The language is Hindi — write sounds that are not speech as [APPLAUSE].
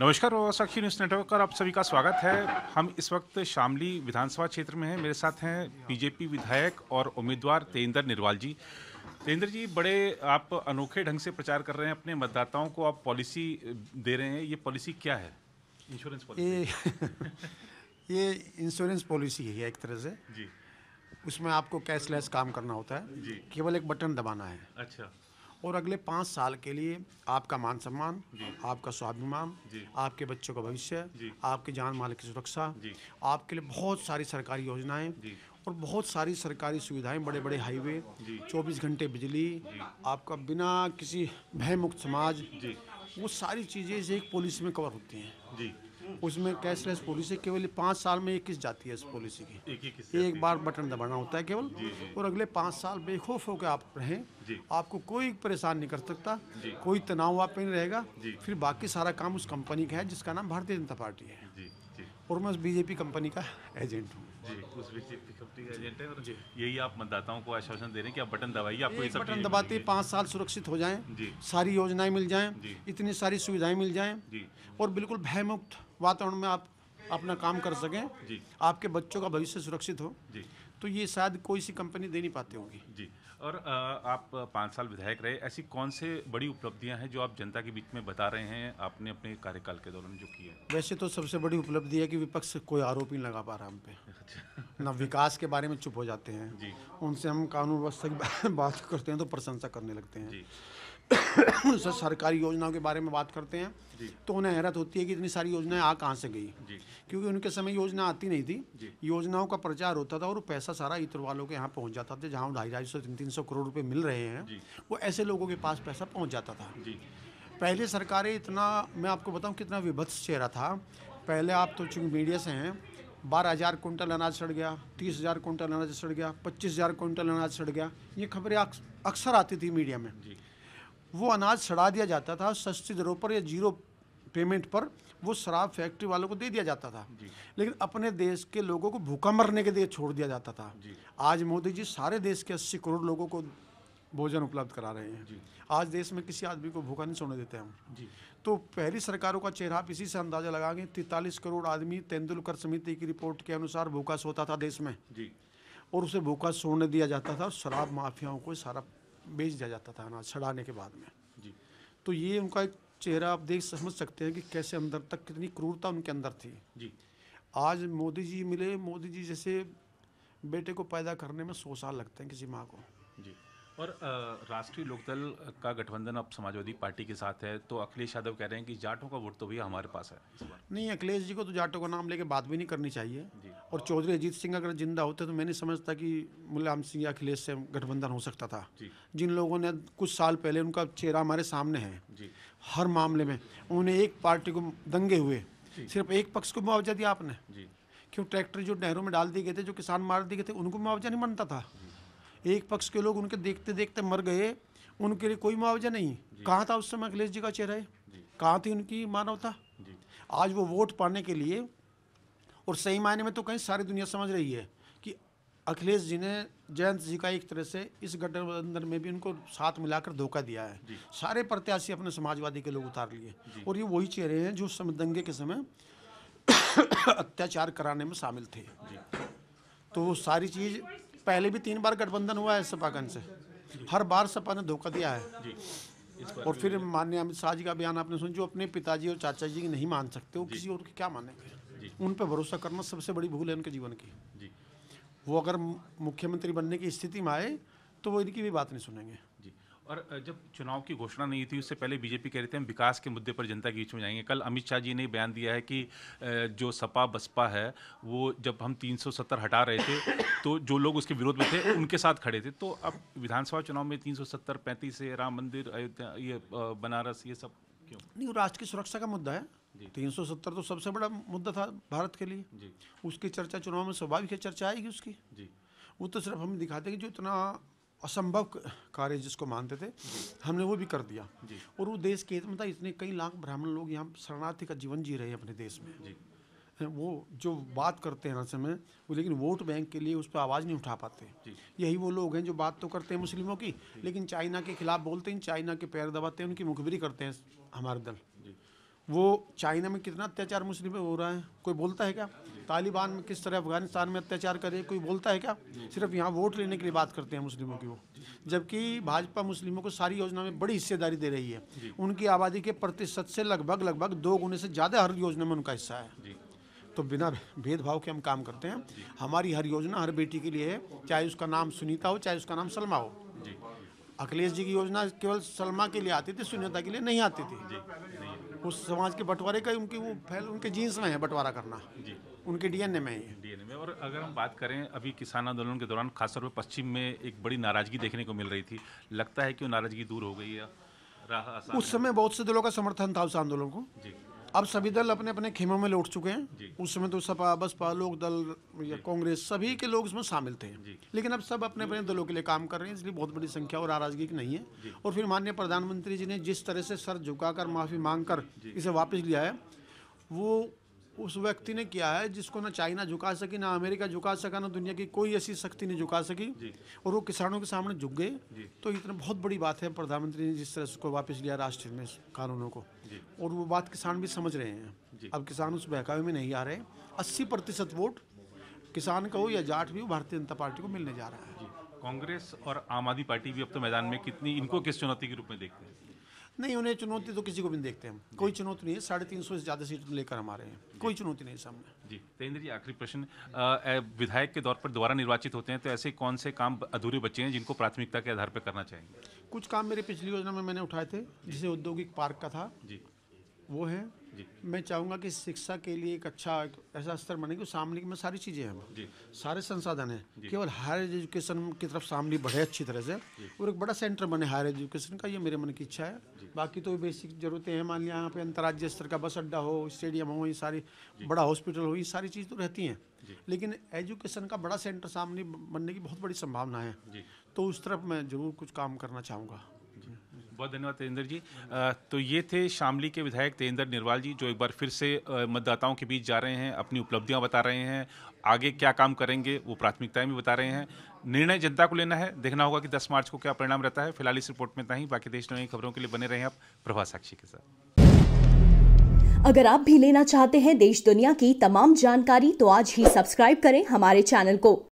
नमस्कार और साक्षी न्यूज़ नेटवर्क पर आप सभी का स्वागत है हम इस वक्त शामली विधानसभा क्षेत्र में हैं मेरे साथ हैं बीजेपी विधायक और उम्मीदवार तेंद्र निर्वाल जी तेंद्र जी बड़े आप अनोखे ढंग से प्रचार कर रहे हैं अपने मतदाताओं को आप पॉलिसी दे रहे हैं ये पॉलिसी क्या है इंश्योरेंस पॉलिसी ये इंश्योरेंस [LAUGHS] पॉलिसी है एक तरह से जी उसमें आपको कैशलेस काम करना होता है जी केवल एक बटन दबाना है अच्छा और अगले पाँच साल के लिए आपका मान सम्मान आपका स्वाभिमान आपके बच्चों का भविष्य आपके जान माल की सुरक्षा आपके लिए बहुत सारी सरकारी योजनाएं और बहुत सारी सरकारी सुविधाएं बड़े बड़े हाईवे 24 घंटे बिजली आपका बिना किसी भयमुक्त समाज वो सारी चीज़ें एक पॉलिसी में कवर होती हैं उसमें कैशलेस पॉलिसी केवल पाँच साल में एक किस्त जाती है इस पॉलिसी की एक, एक, एक बार बटन दबाना होता है केवल और अगले पाँच साल बेखौफ होकर आप रहें आपको कोई परेशान नहीं कर सकता कोई तनाव आप नहीं रहेगा फिर बाकी सारा काम उस कंपनी का है जिसका नाम भारतीय जनता पार्टी है और मैं उस बीजेपी कंपनी का एजेंट हूँ जी उस कंपनी का एजेंट है और यही आप मतदाताओं को आश्वासन दे रहे हैं कि आप बटन दबाइए आपको ये सब बटन दबाते पाँच साल सुरक्षित हो जाएं सारी योजनाएं मिल जाएं इतनी सारी सुविधाएं मिल जाएं और बिल्कुल भयमुक्त वातावरण में आप अपना काम कर सकें आपके बच्चों का भविष्य सुरक्षित हो जी तो ये शायद कोई सी कंपनी दे नहीं पाती होगी जी और आप पाँच साल विधायक रहे ऐसी कौन से बड़ी उपलब्धियां हैं जो आप जनता के बीच में बता रहे हैं आपने अपने कार्यकाल के दौरान जो की है वैसे तो सबसे बड़ी उपलब्धि है कि विपक्ष कोई आरोप नहीं लगा पा रहा हम पे अच्छा। ना विकास के बारे में चुप हो जाते हैं उनसे हम कानून व्यवस्था की बात करते हैं तो प्रशंसा करने लगते हैं [COUGHS] सर सरकारी योजनाओं के बारे में बात करते हैं तो उन्हें हैरत होती है कि इतनी सारी योजनाएं आ कहाँ से गई क्योंकि उनके समय योजना आती नहीं थी योजनाओं का प्रचार होता था और पैसा सारा इतर वालों के यहाँ पहुँच जाता था जहाँ ढाई ढाई सौ तीन तीन सौ करोड़ रुपये मिल रहे हैं वो ऐसे लोगों के पास पैसा पहुँच जाता था पहले सरकारें इतना मैं आपको बताऊँ कितना विभत्स चेहरा था पहले आप तो चूंकि मीडिया से हैं बारह हज़ार कुंटल अनाज सड़ गया तीस हज़ार कुंटल अनाज सड़ गया पच्चीस हज़ार कुंटल अनाज सड़ गया ये खबरें अक्सर आती थी मीडिया में वो अनाज सड़ा दिया जाता था सस्ती दरों पर या जीरो पेमेंट पर वो शराब फैक्ट्री वालों को दे दिया जाता था लेकिन अपने देश के लोगों को भूखा मरने के लिए छोड़ दिया जाता था आज मोदी जी सारे देश के अस्सी करोड़ लोगों को भोजन उपलब्ध करा रहे हैं आज देश में किसी आदमी को भूखा नहीं सोने देते हम तो पहली सरकारों का चेहरा आप इसी से अंदाजा लगाएंगे तैतालीस करोड़ आदमी तेंदुलकर समिति की रिपोर्ट के अनुसार भूखा सोता था देश में और उसे भूखा सोने दिया जाता था और शराब माफियाओं को सारा बेच दिया जाता था अनाज छड़ाने के बाद में जी तो ये उनका एक चेहरा आप देख समझ सकते हैं कि कैसे अंदर तक कितनी क्रूरता उनके अंदर थी जी आज मोदी जी मिले मोदी जी जैसे बेटे को पैदा करने में सौ साल लगते हैं किसी माँ को जी और राष्ट्रीय लोकदल का गठबंधन अब समाजवादी पार्टी के साथ है तो अखिलेश यादव कह रहे हैं कि जाटों का वोट तो भी हमारे पास है नहीं अखिलेश जी को तो जाटों का नाम लेके बात भी नहीं करनी चाहिए और चौधरी अजीत सिंह अगर जिंदा होते तो मैं नहीं समझता कि मुलायम सिंह या अखिलेश से गठबंधन हो सकता था जिन लोगों ने कुछ साल पहले उनका चेहरा हमारे सामने है हर मामले में उन्होंने एक पार्टी को दंगे हुए सिर्फ एक पक्ष को मुआवजा दिया आपने क्यों ट्रैक्टर जो नहरों में डाल दिए गए थे जो किसान मार दिए गए थे उनको मुआवजा नहीं बनता था एक पक्ष के लोग उनके देखते देखते मर गए उनके लिए कोई मुआवजा नहीं कहाँ था उस समय अखिलेश जी का चेहरा है कहाँ थी उनकी मानवता आज वो वोट पाने के लिए और सही मायने में तो कहीं सारी दुनिया समझ रही है कि अखिलेश जी ने जयंत जी का एक तरह से इस गठबंधन में भी उनको साथ मिलाकर धोखा दिया है सारे प्रत्याशी अपने समाजवादी के लोग उतार लिए और ये वही चेहरे हैं जो समय दंगे के समय [COUGHS] अत्याचार कराने में शामिल थे तो वो सारी चीज़ पहले भी तीन बार गठबंधन हुआ है सपागन से हर बार सपा ने धोखा दिया है और फिर माननीय अमित शाह जी का बयान आपने सुन जो अपने पिताजी और चाचा जी की नहीं मान सकते वो किसी और की क्या माने उन पर भरोसा करना सबसे बड़ी भूल है उनके जीवन की वो अगर मुख्यमंत्री बनने की स्थिति में आए तो वो इनकी भी बात नहीं सुनेंगे और जब चुनाव की घोषणा नहीं थी उससे पहले बीजेपी कह रहे थे हम विकास के मुद्दे पर जनता के बीच में जाएंगे कल अमित शाह जी ने बयान दिया है कि जो सपा बसपा है वो जब हम 370 हटा रहे थे तो जो लोग उसके विरोध में थे उनके साथ खड़े थे तो अब विधानसभा चुनाव में 370 पैंतीस है राम मंदिर अयोध्या ये बनारस ये सब क्यों नहीं राष्ट्र की सुरक्षा का मुद्दा है तीन सौ सत्तर तो सबसे बड़ा मुद्दा था भारत के लिए जी उसकी चर्चा चुनाव में स्वाभाविक है चर्चा आएगी उसकी जी वो तो सिर्फ हम दिखाते कि जो इतना असंभव कार्य जिसको मानते थे हमने वो भी कर दिया और वो देश के मतलब इतने कई लाख ब्राह्मण लोग यहाँ शरणार्थी का जीवन जी रहे हैं अपने देश में वो जो बात करते हैं हर समय वो लेकिन वोट बैंक के लिए उस पर आवाज़ नहीं उठा पाते यही वो लोग हैं जो बात तो करते हैं मुस्लिमों की लेकिन चाइना के खिलाफ बोलते हैं चाइना के पैर दबाते हैं उनकी मुखबिरी करते हैं हमारे दल वो चाइना में कितना अत्याचार मुस्लिम पे हो रहा है कोई बोलता है क्या तालिबान में किस तरह अफगानिस्तान में अत्याचार करे कोई बोलता है क्या सिर्फ यहाँ वोट लेने के लिए बात करते हैं मुस्लिमों की वो जबकि भाजपा मुस्लिमों को सारी योजना में बड़ी हिस्सेदारी दे रही है उनकी आबादी के प्रतिशत से लगभग लगभग दो गुने से ज़्यादा हर योजना में उनका हिस्सा है तो बिना भेदभाव के हम काम करते हैं हमारी हर योजना हर बेटी के लिए है चाहे उसका नाम सुनीता हो चाहे उसका नाम सलमा हो अखिलेश जी की योजना केवल सलमा के लिए आती थी सुनीता के लिए नहीं आती थी उस समाज के बंटवारे का उनकी वो फैल उनके जीन्स में है बंटवारा करना जी उनके डीएनए में है डीएनए में और अगर हम बात करें अभी किसान आंदोलन के दौरान खासतौर पर पश्चिम में एक बड़ी नाराजगी देखने को मिल रही थी लगता है कि वो नाराजगी दूर हो गई है उस समय बहुत से दिलों का समर्थन था उस आंदोलन को जी अब सभी दल अपने अपने खेमों में लौट चुके हैं उस समय तो सपा बसपा लोक दल या कांग्रेस सभी के लोग उसमें शामिल थे लेकिन अब सब अपने अपने दलों के लिए काम कर रहे हैं इसलिए बहुत बड़ी संख्या और की नहीं है और फिर माननीय प्रधानमंत्री जी ने जिस तरह से सर झुकाकर माफ़ी मांग कर इसे वापस लिया है वो उस व्यक्ति ने किया है जिसको ना चाइना झुका सकी ना अमेरिका झुका सका ना दुनिया की कोई ऐसी शक्ति नहीं झुका सकी और वो किसानों के सामने झुक गए तो इतना बहुत बड़ी बात है प्रधानमंत्री ने जिस तरह उसको वापस लिया राष्ट्र में कानूनों को और वो बात किसान भी समझ रहे हैं अब किसान उस बहकावे में नहीं आ रहे अस्सी प्रतिशत वोट किसान का हो या जाट भी हो भारतीय जनता पार्टी को मिलने जा रहा है कांग्रेस और आम आदमी पार्टी भी अब तो मैदान में कितनी इनको किस चुनौती के रूप में देखते हैं नहीं उन्हें चुनौती तो किसी को भी नहीं देखते हैं कोई चुनौती नहीं है साढ़े तीन सौ से ज़्यादा सीट लेकर हम आ रहे हैं कोई चुनौती नहीं सामने जी तेंद्र जी आखिरी प्रश्न विधायक के तौर पर दोबारा निर्वाचित होते हैं तो ऐसे कौन से काम अधूरे बचे हैं जिनको प्राथमिकता के आधार पर करना चाहिए कुछ काम मेरे पिछली योजना में मैंने उठाए थे जिसे औद्योगिक पार्क का था जी वो है मैं चाहूँगा कि शिक्षा के लिए एक अच्छा एक ऐसा स्तर बने कि सामने में सारी चीज़ें हैं सारे संसाधन हैं केवल हायर एजुकेशन की तरफ सामने बढ़े अच्छी तरह से और एक बड़ा सेंटर बने हायर एजुकेशन का ये मेरे मन की इच्छा है बाकी तो बेसिक ज़रूरतें हैं मान लिया यहाँ पे अंतर्राज्य स्तर का बस अड्डा हो स्टेडियम हो ये सारी बड़ा हॉस्पिटल हो ये सारी चीज़ तो रहती हैं लेकिन एजुकेशन का बड़ा सेंटर सामने बनने की बहुत बड़ी संभावना है तो उस तरफ मैं ज़रूर कुछ काम करना चाहूँगा बहुत धन्यवाद तेंद्र जी तो ये थे शामली के विधायक तेंद्र निर्वाल जी जो एक बार फिर से मतदाताओं के बीच जा रहे हैं अपनी उपलब्धियां बता रहे हैं आगे क्या काम करेंगे वो प्राथमिकताएं भी बता रहे हैं निर्णय जनता को लेना है देखना होगा कि 10 मार्च को क्या परिणाम रहता है फिलहाल इस रिपोर्ट में नहीं बाकी देश नई खबरों के लिए बने रहे आप प्रभा साक्षी के साथ अगर आप भी लेना चाहते हैं देश दुनिया की तमाम जानकारी तो आज ही सब्सक्राइब करें हमारे चैनल को